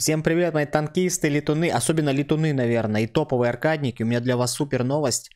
Всем привет, мои танкисты, летуны, особенно летуны, наверное, и топовые аркадники. У меня для вас супер новость.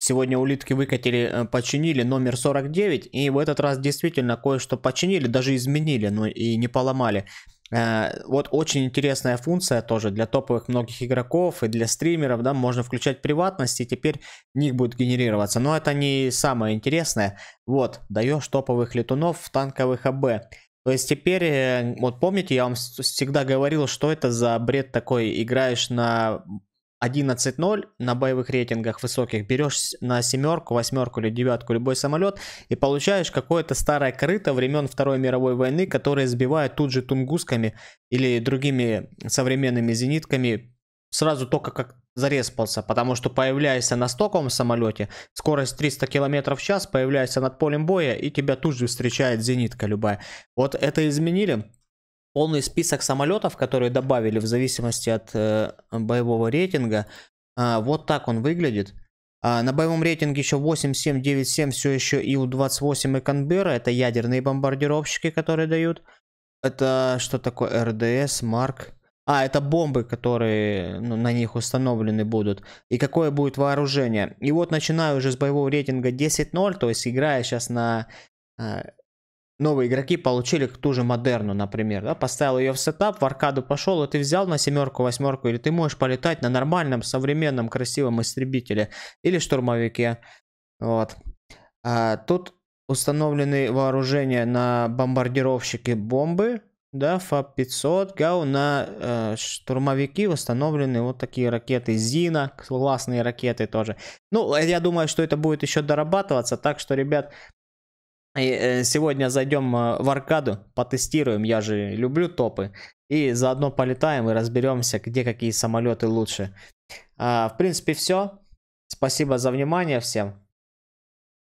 Сегодня улитки выкатили, э, починили номер 49, и в этот раз действительно кое-что починили, даже изменили, но и не поломали. Э, вот очень интересная функция тоже для топовых многих игроков и для стримеров, да, можно включать приватность, и теперь ник будет генерироваться. Но это не самое интересное. Вот, даешь топовых летунов в танковых АБ. То есть теперь, э, вот помните, я вам всегда говорил, что это за бред такой, играешь на 11-0 на боевых рейтингах высоких, берешь на семерку, восьмерку или девятку любой самолет и получаешь какое-то старое крыто времен Второй мировой войны, которое сбивает тут же тунгусками или другими современными зенитками сразу только как зареспался, потому что появляешься на стоковом самолете, скорость 300 км в час, появляешься над полем боя, и тебя тут же встречает зенитка любая. Вот это изменили. Полный список самолетов, которые добавили в зависимости от э, боевого рейтинга, э, вот так он выглядит. А, на боевом рейтинге еще 8, 7, 9, 7, все еще Ил-28 и Канбера, это ядерные бомбардировщики, которые дают. Это что такое? РДС, Марк. А, это бомбы, которые ну, на них установлены будут. И какое будет вооружение. И вот начинаю уже с боевого рейтинга 10-0, то есть играя сейчас на... Э, новые игроки получили ту же модерну, например, да, поставил ее в сетап, в аркаду пошел, и ты взял на семерку, восьмерку, или ты можешь полетать на нормальном, современном, красивом истребителе или штурмовике. Вот. А, тут установлены вооружения на бомбардировщики бомбы, да, ФАП-500, ГАУ на э, штурмовики восстановлены вот такие ракеты ЗИНа, классные ракеты тоже. Ну, а я думаю, что это будет еще дорабатываться, так что, ребят, э, сегодня зайдем э, в аркаду, потестируем, я же люблю топы, и заодно полетаем и разберемся, где какие самолеты лучше. А, в принципе, все. Спасибо за внимание всем.